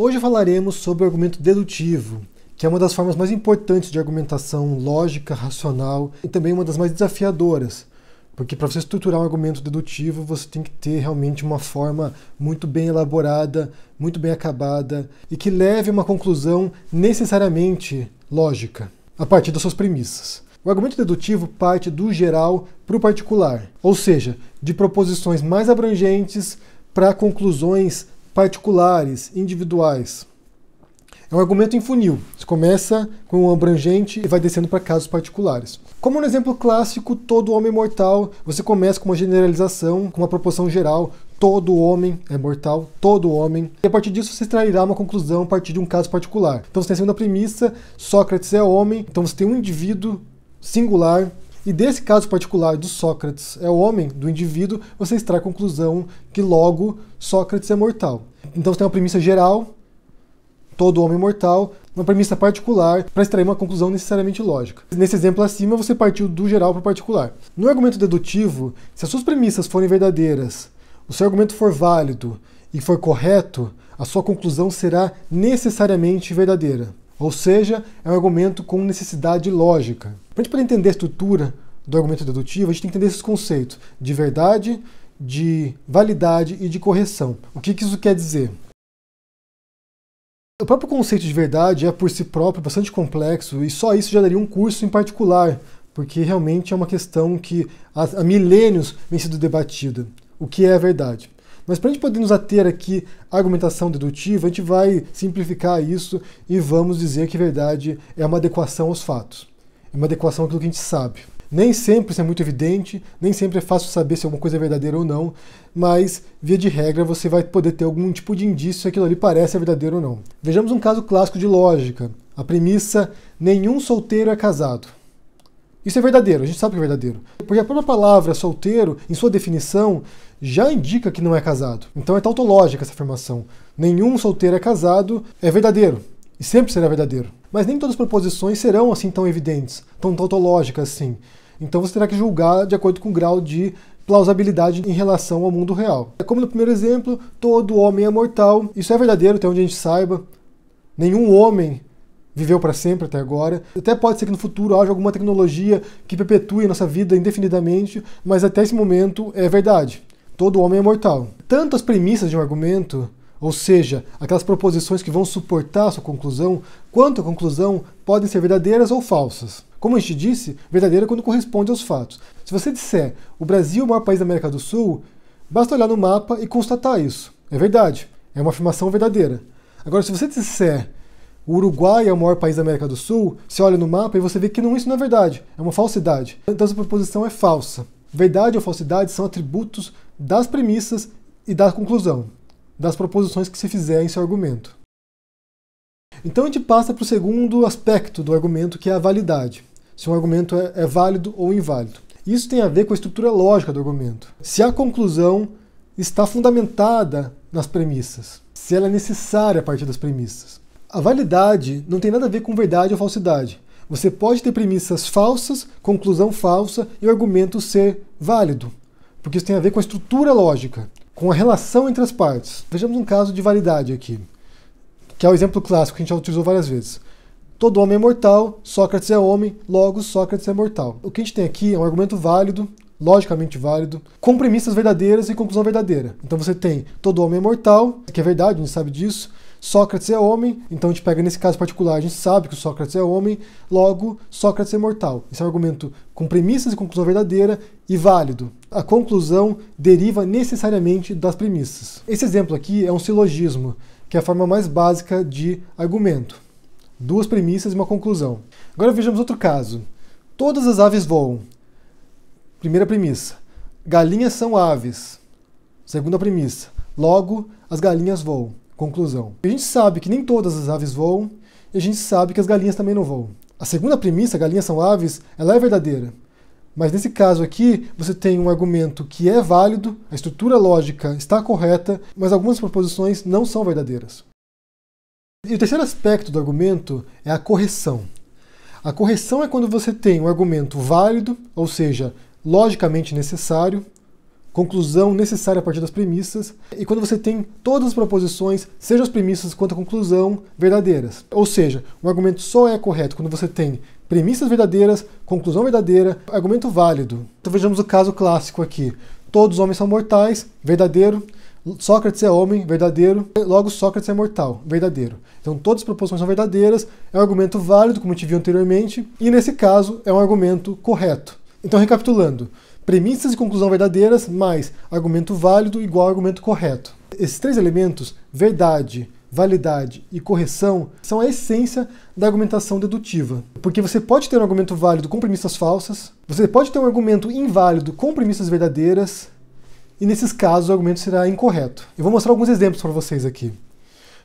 Hoje falaremos sobre o argumento dedutivo, que é uma das formas mais importantes de argumentação lógica, racional e também uma das mais desafiadoras, porque para você estruturar um argumento dedutivo, você tem que ter realmente uma forma muito bem elaborada, muito bem acabada e que leve a uma conclusão necessariamente lógica, a partir das suas premissas. O argumento dedutivo parte do geral para o particular, ou seja, de proposições mais abrangentes para conclusões particulares, individuais. É um argumento em funil. Você começa com o um abrangente e vai descendo para casos particulares. Como no exemplo clássico, todo homem é mortal, você começa com uma generalização, com uma proporção geral, todo homem é mortal, todo homem. E a partir disso você extrairá uma conclusão a partir de um caso particular. Então você tem a segunda premissa, Sócrates é homem, então você tem um indivíduo singular e desse caso particular do Sócrates é o homem, do indivíduo, você extrai a conclusão que logo Sócrates é mortal. Então você tem uma premissa geral, todo homem mortal, uma premissa particular para extrair uma conclusão necessariamente lógica. Nesse exemplo acima, você partiu do geral para o particular. No argumento dedutivo, se as suas premissas forem verdadeiras, o seu argumento for válido e for correto, a sua conclusão será necessariamente verdadeira. Ou seja, é um argumento com necessidade lógica. Para a gente poder entender a estrutura do argumento dedutivo, a gente tem que entender esses conceitos de verdade, de validade e de correção. O que, que isso quer dizer? O próprio conceito de verdade é por si próprio bastante complexo e só isso já daria um curso em particular, porque realmente é uma questão que há milênios vem sendo debatida. O que é a verdade? Mas para a gente poder nos ater aqui à argumentação dedutiva, a gente vai simplificar isso e vamos dizer que verdade é uma adequação aos fatos, é uma adequação àquilo que a gente sabe. Nem sempre isso é muito evidente, nem sempre é fácil saber se alguma coisa é verdadeira ou não, mas, via de regra, você vai poder ter algum tipo de indício se aquilo ali parece verdadeiro ou não. Vejamos um caso clássico de lógica. A premissa: nenhum solteiro é casado. Isso é verdadeiro, a gente sabe que é verdadeiro. Porque a própria palavra solteiro, em sua definição, já indica que não é casado. Então é tautológica essa afirmação. Nenhum solteiro é casado é verdadeiro. E sempre será verdadeiro. Mas nem todas as proposições serão assim tão evidentes, tão tautológicas assim. Então você terá que julgar de acordo com o grau de plausibilidade em relação ao mundo real. É Como no primeiro exemplo, todo homem é mortal. Isso é verdadeiro, até onde a gente saiba. Nenhum homem viveu para sempre até agora. Até pode ser que no futuro haja alguma tecnologia que perpetue a nossa vida indefinidamente, mas até esse momento é verdade. Todo homem é mortal. Tanto as premissas de um argumento, ou seja, aquelas proposições que vão suportar a sua conclusão, quanto a conclusão podem ser verdadeiras ou falsas. Como a gente disse, verdadeira quando corresponde aos fatos. Se você disser o Brasil é o maior país da América do Sul, basta olhar no mapa e constatar isso. É verdade. É uma afirmação verdadeira. Agora, se você disser o Uruguai é o maior país da América do Sul. Você olha no mapa e você vê que não, isso não é verdade, é uma falsidade. Então essa proposição é falsa. Verdade ou falsidade são atributos das premissas e da conclusão, das proposições que se fizer em seu argumento. Então a gente passa para o segundo aspecto do argumento, que é a validade. Se um argumento é, é válido ou inválido. Isso tem a ver com a estrutura lógica do argumento. Se a conclusão está fundamentada nas premissas, se ela é necessária a partir das premissas. A validade não tem nada a ver com verdade ou falsidade. Você pode ter premissas falsas, conclusão falsa e o argumento ser válido, porque isso tem a ver com a estrutura lógica, com a relação entre as partes. Vejamos um caso de validade aqui, que é o exemplo clássico que a gente já utilizou várias vezes. Todo homem é mortal, Sócrates é homem, logo Sócrates é mortal. O que a gente tem aqui é um argumento válido, logicamente válido, com premissas verdadeiras e conclusão verdadeira. Então você tem todo homem é mortal, que é verdade, a gente sabe disso, Sócrates é homem, então a gente pega nesse caso particular, a gente sabe que o Sócrates é homem, logo Sócrates é mortal. Esse é um argumento com premissas e conclusão verdadeira e válido. A conclusão deriva necessariamente das premissas. Esse exemplo aqui é um silogismo, que é a forma mais básica de argumento. Duas premissas e uma conclusão. Agora vejamos outro caso. Todas as aves voam. Primeira premissa. Galinhas são aves. Segunda premissa. Logo, as galinhas voam. Conclusão. A gente sabe que nem todas as aves voam e a gente sabe que as galinhas também não voam. A segunda premissa, galinhas são aves, ela é verdadeira. Mas nesse caso aqui, você tem um argumento que é válido, a estrutura lógica está correta, mas algumas proposições não são verdadeiras. E o terceiro aspecto do argumento é a correção. A correção é quando você tem um argumento válido, ou seja, logicamente necessário, conclusão necessária a partir das premissas, e quando você tem todas as proposições, seja as premissas quanto a conclusão, verdadeiras. Ou seja, um argumento só é correto quando você tem premissas verdadeiras, conclusão verdadeira, argumento válido. Então vejamos o caso clássico aqui. Todos os homens são mortais, verdadeiro. Sócrates é homem, verdadeiro. Logo, Sócrates é mortal, verdadeiro. Então, todas as proposições são verdadeiras, é um argumento válido, como a gente viu anteriormente, e nesse caso é um argumento correto. Então, recapitulando, premissas e conclusão verdadeiras mais argumento válido igual argumento correto. Esses três elementos, verdade, validade e correção, são a essência da argumentação dedutiva. Porque você pode ter um argumento válido com premissas falsas, você pode ter um argumento inválido com premissas verdadeiras, e nesses casos o argumento será incorreto. Eu vou mostrar alguns exemplos para vocês aqui.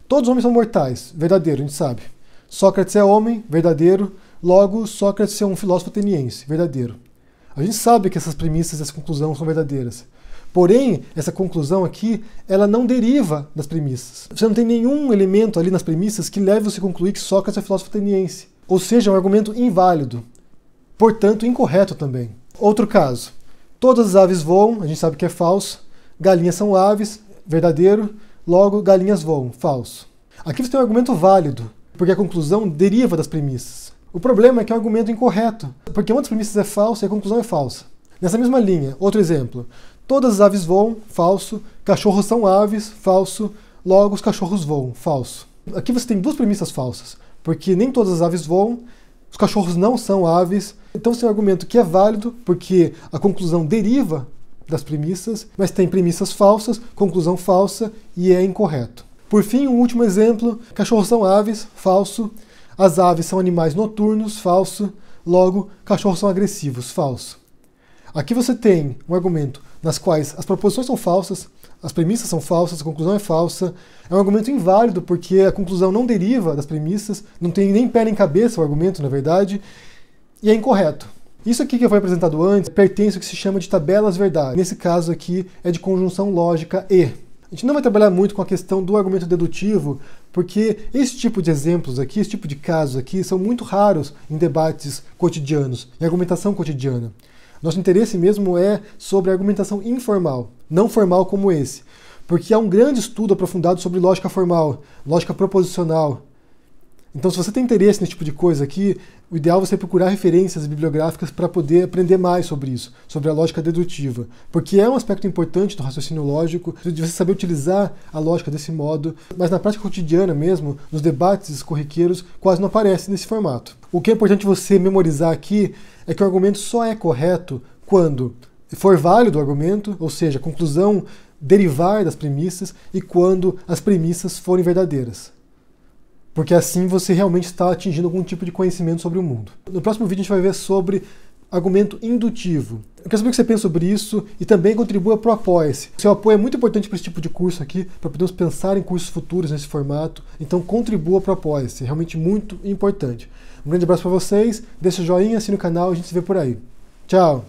Todos os homens são mortais, verdadeiro, a gente sabe. Sócrates é homem, verdadeiro. Logo, Sócrates é um filósofo ateniense, verdadeiro. A gente sabe que essas premissas, essa conclusão são verdadeiras. Porém, essa conclusão aqui, ela não deriva das premissas. Você não tem nenhum elemento ali nas premissas que leve você a concluir que Sócrates é filósofo ateniense. Ou seja, é um argumento inválido, portanto incorreto também. Outro caso. Todas as aves voam, a gente sabe que é falso. Galinhas são aves, verdadeiro. Logo, galinhas voam, falso. Aqui você tem um argumento válido, porque a conclusão deriva das premissas. O problema é que é um argumento incorreto, porque uma das premissas é falsa e a conclusão é falsa. Nessa mesma linha, outro exemplo. Todas as aves voam, falso. Cachorros são aves, falso. Logo, os cachorros voam, falso. Aqui você tem duas premissas falsas, porque nem todas as aves voam, os cachorros não são aves. Então você tem um argumento que é válido, porque a conclusão deriva das premissas, mas tem premissas falsas, conclusão falsa e é incorreto. Por fim, um último exemplo: cachorros são aves, falso. As aves são animais noturnos, falso. Logo, cachorros são agressivos, falso. Aqui você tem um argumento nas quais as proposições são falsas, as premissas são falsas, a conclusão é falsa. É um argumento inválido porque a conclusão não deriva das premissas, não tem nem pé nem cabeça o argumento, na verdade, e é incorreto. Isso aqui que foi apresentado antes pertence ao que se chama de tabelas verdade. Nesse caso aqui é de conjunção lógica e. A gente não vai trabalhar muito com a questão do argumento dedutivo, porque esse tipo de exemplos aqui, esse tipo de casos aqui, são muito raros em debates cotidianos, em argumentação cotidiana. Nosso interesse mesmo é sobre argumentação informal, não formal como esse, porque há um grande estudo aprofundado sobre lógica formal, lógica proposicional, então, se você tem interesse nesse tipo de coisa aqui, o ideal é você procurar referências bibliográficas para poder aprender mais sobre isso, sobre a lógica dedutiva, porque é um aspecto importante do raciocínio lógico, de você saber utilizar a lógica desse modo, mas na prática cotidiana mesmo, nos debates corriqueiros, quase não aparece nesse formato. O que é importante você memorizar aqui é que o argumento só é correto quando for válido o argumento, ou seja, a conclusão derivar das premissas, e quando as premissas forem verdadeiras porque assim você realmente está atingindo algum tipo de conhecimento sobre o mundo. No próximo vídeo a gente vai ver sobre argumento indutivo. Eu quero saber o que você pensa sobre isso e também contribua para o Apoia-se. Seu apoio é muito importante para esse tipo de curso aqui, para podermos pensar em cursos futuros nesse formato. Então contribua para o Apoia-se, é realmente muito importante. Um grande abraço para vocês, deixa o joinha, assina o canal, a gente se vê por aí. Tchau!